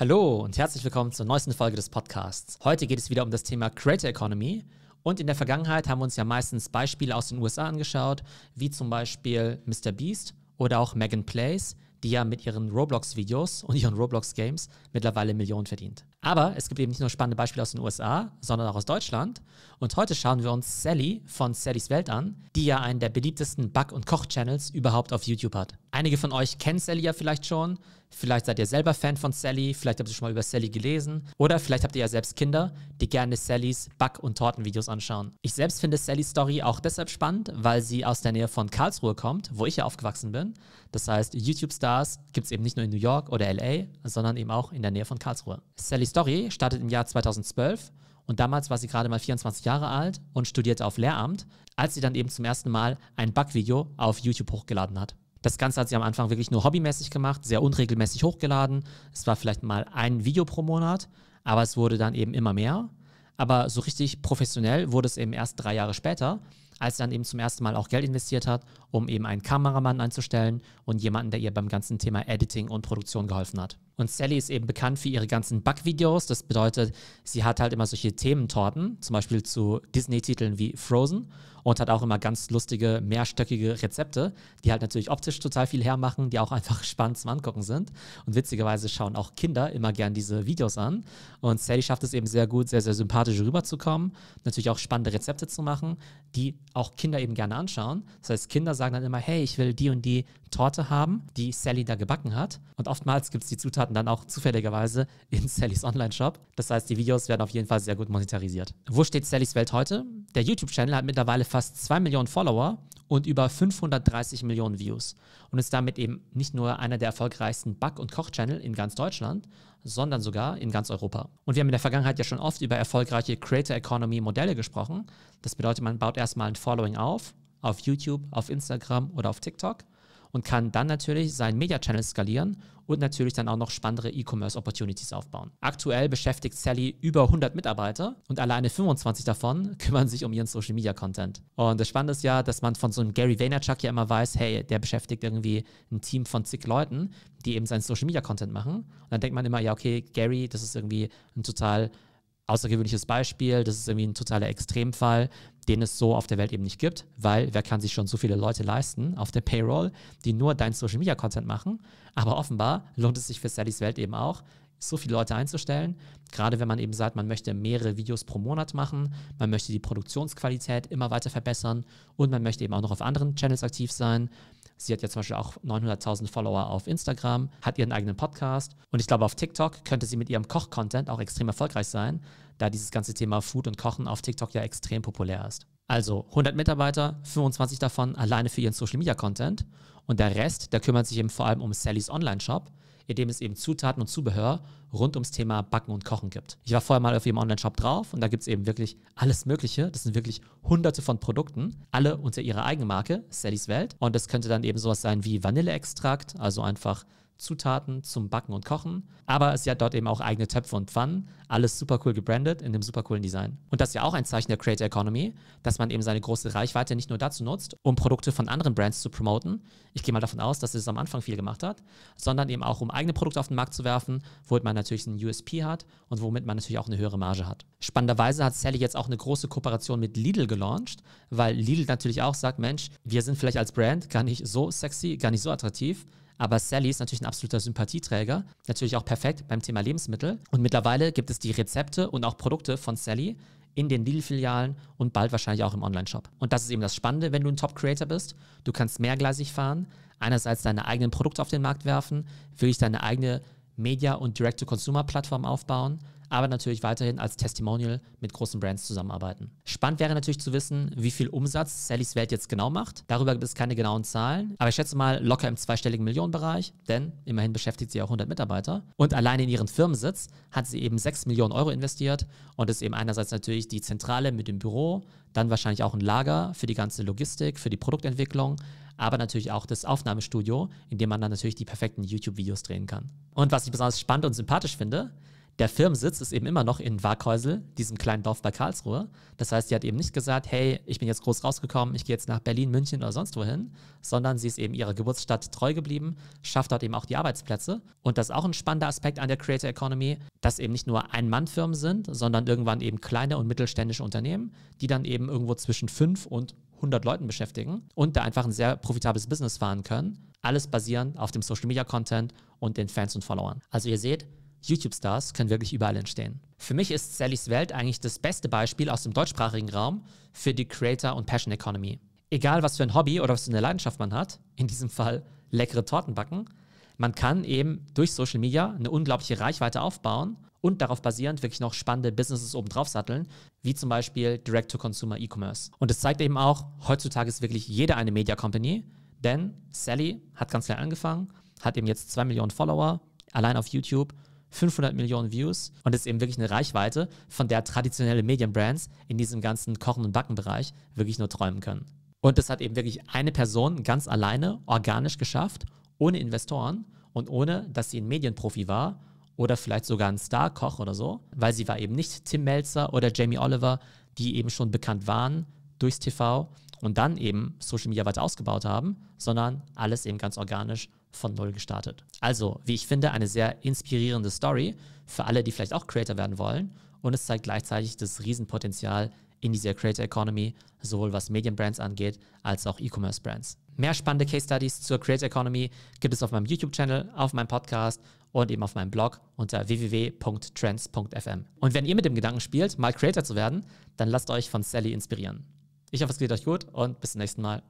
Hallo und herzlich willkommen zur neuesten Folge des Podcasts. Heute geht es wieder um das Thema Creator Economy. Und in der Vergangenheit haben wir uns ja meistens Beispiele aus den USA angeschaut, wie zum Beispiel Mr. Beast oder auch Megan Plays, die ja mit ihren Roblox-Videos und ihren Roblox-Games mittlerweile Millionen verdient. Aber es gibt eben nicht nur spannende Beispiele aus den USA, sondern auch aus Deutschland. Und heute schauen wir uns Sally von Sallys Welt an, die ja einen der beliebtesten Back- und Koch-Channels überhaupt auf YouTube hat. Einige von euch kennen Sally ja vielleicht schon. Vielleicht seid ihr selber Fan von Sally, vielleicht habt ihr schon mal über Sally gelesen oder vielleicht habt ihr ja selbst Kinder, die gerne Sallys Back- und Tortenvideos anschauen. Ich selbst finde Sallys Story auch deshalb spannend, weil sie aus der Nähe von Karlsruhe kommt, wo ich ja aufgewachsen bin. Das heißt, YouTube-Stars gibt es eben nicht nur in New York oder LA, sondern eben auch in der Nähe von Karlsruhe. Sallys Story startet im Jahr 2012 und damals war sie gerade mal 24 Jahre alt und studierte auf Lehramt, als sie dann eben zum ersten Mal ein Backvideo auf YouTube hochgeladen hat. Das Ganze hat sie am Anfang wirklich nur hobbymäßig gemacht, sehr unregelmäßig hochgeladen. Es war vielleicht mal ein Video pro Monat, aber es wurde dann eben immer mehr. Aber so richtig professionell wurde es eben erst drei Jahre später, als sie dann eben zum ersten Mal auch Geld investiert hat, um eben einen Kameramann einzustellen und jemanden, der ihr beim ganzen Thema Editing und Produktion geholfen hat. Und Sally ist eben bekannt für ihre ganzen Bug-Videos. Das bedeutet, sie hat halt immer solche Thementorten, zum Beispiel zu Disney-Titeln wie Frozen und hat auch immer ganz lustige, mehrstöckige Rezepte, die halt natürlich optisch total viel hermachen, die auch einfach spannend zum Angucken sind. Und witzigerweise schauen auch Kinder immer gern diese Videos an. Und Sadie schafft es eben sehr gut, sehr, sehr sympathisch rüberzukommen, natürlich auch spannende Rezepte zu machen, die auch Kinder eben gerne anschauen. Das heißt, Kinder sagen dann immer, hey, ich will die und die Torte haben, die Sally da gebacken hat. Und oftmals gibt es die Zutaten dann auch zufälligerweise in Sallys Online-Shop. Das heißt, die Videos werden auf jeden Fall sehr gut monetarisiert. Wo steht Sallys Welt heute? Der YouTube-Channel hat mittlerweile fast 2 Millionen Follower und über 530 Millionen Views und ist damit eben nicht nur einer der erfolgreichsten Back- und Koch-Channel in ganz Deutschland, sondern sogar in ganz Europa. Und wir haben in der Vergangenheit ja schon oft über erfolgreiche Creator Economy Modelle gesprochen. Das bedeutet, man baut erstmal ein Following auf, auf YouTube, auf Instagram oder auf TikTok und kann dann natürlich seinen Media-Channel skalieren und natürlich dann auch noch spannendere E-Commerce-Opportunities aufbauen. Aktuell beschäftigt Sally über 100 Mitarbeiter und alleine 25 davon kümmern sich um ihren Social-Media-Content. Und das Spannende ist ja, dass man von so einem Gary Vaynerchuk ja immer weiß, hey, der beschäftigt irgendwie ein Team von zig Leuten, die eben seinen Social-Media-Content machen. Und dann denkt man immer, ja, okay, Gary, das ist irgendwie ein total außergewöhnliches Beispiel, das ist irgendwie ein totaler Extremfall, den es so auf der Welt eben nicht gibt, weil wer kann sich schon so viele Leute leisten auf der Payroll, die nur dein Social Media Content machen, aber offenbar lohnt es sich für Sallys Welt eben auch, so viele Leute einzustellen, gerade wenn man eben sagt, man möchte mehrere Videos pro Monat machen, man möchte die Produktionsqualität immer weiter verbessern und man möchte eben auch noch auf anderen Channels aktiv sein Sie hat ja zum Beispiel auch 900.000 Follower auf Instagram, hat ihren eigenen Podcast und ich glaube, auf TikTok könnte sie mit ihrem Koch-Content auch extrem erfolgreich sein, da dieses ganze Thema Food und Kochen auf TikTok ja extrem populär ist. Also 100 Mitarbeiter, 25 davon alleine für ihren Social Media Content und der Rest, der kümmert sich eben vor allem um Sallys Online-Shop, in dem es eben Zutaten und Zubehör rund ums Thema Backen und Kochen gibt. Ich war vorher mal auf ihrem Online-Shop drauf und da gibt es eben wirklich alles Mögliche. Das sind wirklich hunderte von Produkten, alle unter ihrer eigenen Marke, Sallys Welt. Und das könnte dann eben sowas sein wie Vanilleextrakt, also einfach Zutaten zum Backen und Kochen. Aber sie hat dort eben auch eigene Töpfe und Pfannen. Alles super cool gebrandet in dem super coolen Design. Und das ist ja auch ein Zeichen der Creator Economy, dass man eben seine große Reichweite nicht nur dazu nutzt, um Produkte von anderen Brands zu promoten. Ich gehe mal davon aus, dass sie das am Anfang viel gemacht hat, sondern eben auch, um eigene Produkte auf den Markt zu werfen, womit man natürlich einen USP hat und womit man natürlich auch eine höhere Marge hat. Spannenderweise hat Sally jetzt auch eine große Kooperation mit Lidl gelauncht, weil Lidl natürlich auch sagt, Mensch, wir sind vielleicht als Brand gar nicht so sexy, gar nicht so attraktiv, aber Sally ist natürlich ein absoluter Sympathieträger, natürlich auch perfekt beim Thema Lebensmittel. Und mittlerweile gibt es die Rezepte und auch Produkte von Sally in den Lidl-Filialen und bald wahrscheinlich auch im Online-Shop. Und das ist eben das Spannende, wenn du ein Top-Creator bist. Du kannst mehrgleisig fahren, einerseits deine eigenen Produkte auf den Markt werfen, wirklich deine eigene Media- und Direct-to-Consumer-Plattform aufbauen, aber natürlich weiterhin als Testimonial mit großen Brands zusammenarbeiten. Spannend wäre natürlich zu wissen, wie viel Umsatz Sallys Welt jetzt genau macht. Darüber gibt es keine genauen Zahlen, aber ich schätze mal locker im zweistelligen Millionenbereich, denn immerhin beschäftigt sie auch 100 Mitarbeiter. Und allein in ihren Firmensitz hat sie eben 6 Millionen Euro investiert und ist eben einerseits natürlich die Zentrale mit dem Büro, dann wahrscheinlich auch ein Lager für die ganze Logistik, für die Produktentwicklung, aber natürlich auch das Aufnahmestudio, in dem man dann natürlich die perfekten YouTube-Videos drehen kann. Und was ich besonders spannend und sympathisch finde, der Firmensitz ist eben immer noch in Warkhäusel, diesem kleinen Dorf bei Karlsruhe. Das heißt, sie hat eben nicht gesagt, hey, ich bin jetzt groß rausgekommen, ich gehe jetzt nach Berlin, München oder sonst wohin, sondern sie ist eben ihrer Geburtsstadt treu geblieben, schafft dort eben auch die Arbeitsplätze. Und das ist auch ein spannender Aspekt an der Creator Economy, dass eben nicht nur Ein-Mann-Firmen sind, sondern irgendwann eben kleine und mittelständische Unternehmen, die dann eben irgendwo zwischen fünf und 100 Leuten beschäftigen und da einfach ein sehr profitables Business fahren können. Alles basierend auf dem Social Media Content und den Fans und Followern. Also ihr seht, YouTube-Stars können wirklich überall entstehen. Für mich ist Sallys Welt eigentlich das beste Beispiel aus dem deutschsprachigen Raum für die Creator- und Passion-Economy. Egal, was für ein Hobby oder was für eine Leidenschaft man hat, in diesem Fall leckere Torten backen, man kann eben durch Social Media eine unglaubliche Reichweite aufbauen und darauf basierend wirklich noch spannende Businesses obendrauf satteln, wie zum Beispiel Direct-to-Consumer E-Commerce. Und es zeigt eben auch, heutzutage ist wirklich jeder eine Media Company, denn Sally hat ganz klein angefangen, hat eben jetzt 2 Millionen Follower, allein auf YouTube 500 Millionen Views und ist eben wirklich eine Reichweite, von der traditionelle Medienbrands in diesem ganzen Kochen- und Backenbereich wirklich nur träumen können. Und das hat eben wirklich eine Person ganz alleine, organisch geschafft, ohne Investoren und ohne, dass sie ein Medienprofi war oder vielleicht sogar ein Star-Koch oder so, weil sie war eben nicht Tim Melzer oder Jamie Oliver, die eben schon bekannt waren durchs TV und dann eben Social Media weiter ausgebaut haben, sondern alles eben ganz organisch von Null gestartet. Also, wie ich finde, eine sehr inspirierende Story für alle, die vielleicht auch Creator werden wollen. Und es zeigt gleichzeitig das Riesenpotenzial in dieser Creator Economy, sowohl was Medienbrands angeht, als auch E-Commerce Brands. Mehr spannende Case Studies zur Creator Economy gibt es auf meinem YouTube-Channel, auf meinem Podcast und eben auf meinem Blog unter www.trends.fm. Und wenn ihr mit dem Gedanken spielt, mal Creator zu werden, dann lasst euch von Sally inspirieren. Ich hoffe, es geht euch gut und bis zum nächsten Mal.